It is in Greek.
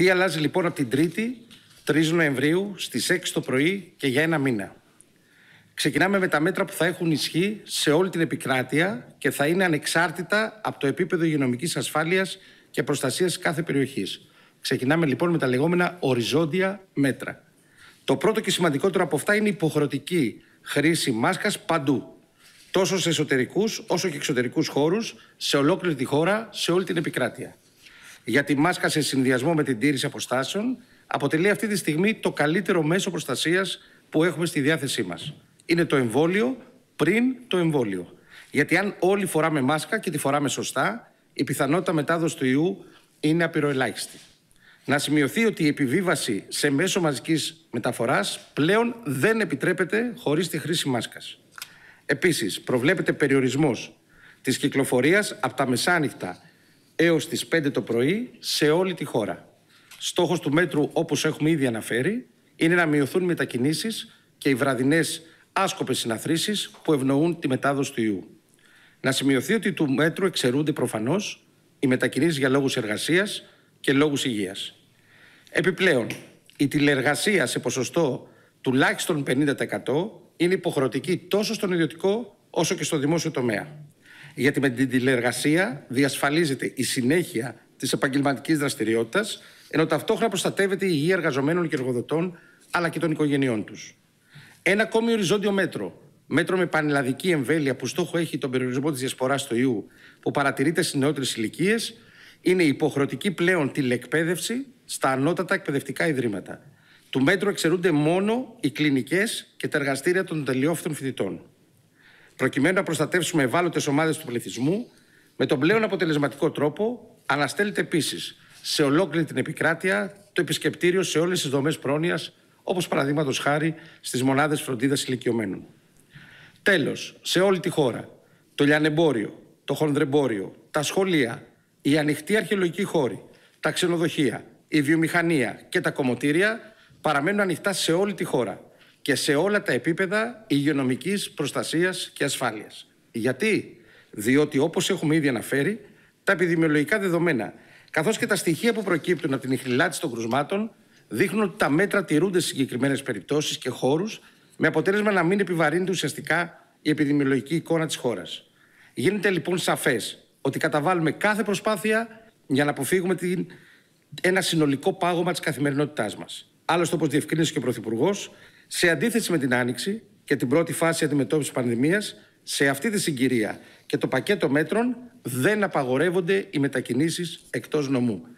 Τι αλλάζει λοιπόν από την Τρίτη, 3 Νοεμβρίου, στις 6 το πρωί και για ένα μήνα. Ξεκινάμε με τα μέτρα που θα έχουν ισχύ σε όλη την επικράτεια και θα είναι ανεξάρτητα από το επίπεδο υγειονομικής ασφάλειας και προστασίας κάθε περιοχής. Ξεκινάμε λοιπόν με τα λεγόμενα οριζόντια μέτρα. Το πρώτο και σημαντικότερο από αυτά είναι η υποχρεωτική χρήση μάσκας παντού. Τόσο σε εσωτερικούς όσο και εξωτερικούς χώρους, σε ολόκληρη τη χώρα, σε όλη την επικράτεια για τη μάσκα σε συνδυασμό με την τήρηση αποστάσεων αποτελεί αυτή τη στιγμή το καλύτερο μέσο προστασίας που έχουμε στη διάθεσή μας. Είναι το εμβόλιο πριν το εμβόλιο. Γιατί αν όλοι φοράμε μάσκα και τη φοράμε σωστά, η πιθανότητα μετάδοσης του ιού είναι απειροελάχιστη. Να σημειωθεί ότι η επιβίβαση σε μέσο μαζικής μεταφοράς πλέον δεν επιτρέπεται χωρίς τη χρήση μάσκας. Επίσης, προβλέπεται περιορισμός της κυκλοφορίας από τα μεσάνυχτα έως τις 5 το πρωί σε όλη τη χώρα. Στόχος του μέτρου, όπως έχουμε ήδη αναφέρει, είναι να μειωθούν οι μετακινήσεις και οι βραδινές άσκοπες συναθρήσεις που ευνοούν τη μετάδοση του ιού. Να σημειωθεί ότι του μέτρου εξαιρούνται προφανώς οι μετακινήσεις για λόγους εργασίας και λόγους υγείας. Επιπλέον, η τηλεργασία σε ποσοστό τουλάχιστον 50% είναι υποχρεωτική τόσο στον ιδιωτικό όσο και στο δημόσιο τομέα γιατί με την τηλεργασία διασφαλίζεται η συνέχεια της επαγγελματικής δραστηριότητας, ενώ ταυτόχρονα προστατεύεται η υγεία εργαζομένων και εργοδοτών, αλλά και των οικογενειών τους. Ένα ακόμη οριζόντιο μέτρο, μέτρο με πανελλαδική εμβέλεια που στόχο έχει τον περιορισμό της διασποράς του ιού, που παρατηρείται στις νεότερες ηλικίες, είναι η υποχρεωτική πλέον τηλεκπαίδευση στα ανώτατα εκπαιδευτικά ιδρύματα. Του μέτρου εξαιρούνται μόνο οι κλινικές και τα εργαστήρια των τελειόφυτων φοιτητών προκειμένου να προστατεύσουμε ευάλωτες ομάδες του πληθυσμού, με τον πλέον αποτελεσματικό τρόπο αναστέλλεται επίσης σε ολόκληρη την επικράτεια το επισκεπτήριο σε όλες τις δομές πρόνοιας, όπως παραδείγματος χάρη στις μονάδες φροντίδας ηλικιωμένων. Τέλος, σε όλη τη χώρα, το λιανεμπόριο, το χονδρεμπόριο, τα σχολεία, οι ανοιχτοί αρχαιολογικοί χώροι, τα ξενοδοχεία, η βιομηχανία και τα κομμωτήρια παραμένουν ανοιχτά σε όλη τη χώρα και σε όλα τα επίπεδα υγειονομικής προστασίας και ασφάλειας. Γιατί? Διότι όπως έχουμε ήδη αναφέρει, τα επιδημιολογικά δεδομένα, καθώς και τα στοιχεία που προκύπτουν από την ηχηλάτηση των κρουσμάτων, δείχνουν ότι τα μέτρα τηρούνται σε συγκεκριμένες περιπτώσεις και χώρους, με αποτέλεσμα να μην επιβαρύνεται ουσιαστικά η επιδημιολογική εικόνα της χώρας. Γίνεται λοιπόν σαφές ότι καταβάλουμε κάθε προσπάθεια για να αποφύγουμε την... ένα συνολικό πάγωμα της καθημερινότητάς μας άλλωστε όπω διευκρίνησε και ο Πρωθυπουργός, σε αντίθεση με την Άνοιξη και την πρώτη φάση αντιμετώπισης πανδημίας, σε αυτή τη συγκυρία και το πακέτο μέτρων δεν απαγορεύονται οι μετακινήσεις εκτός νομού.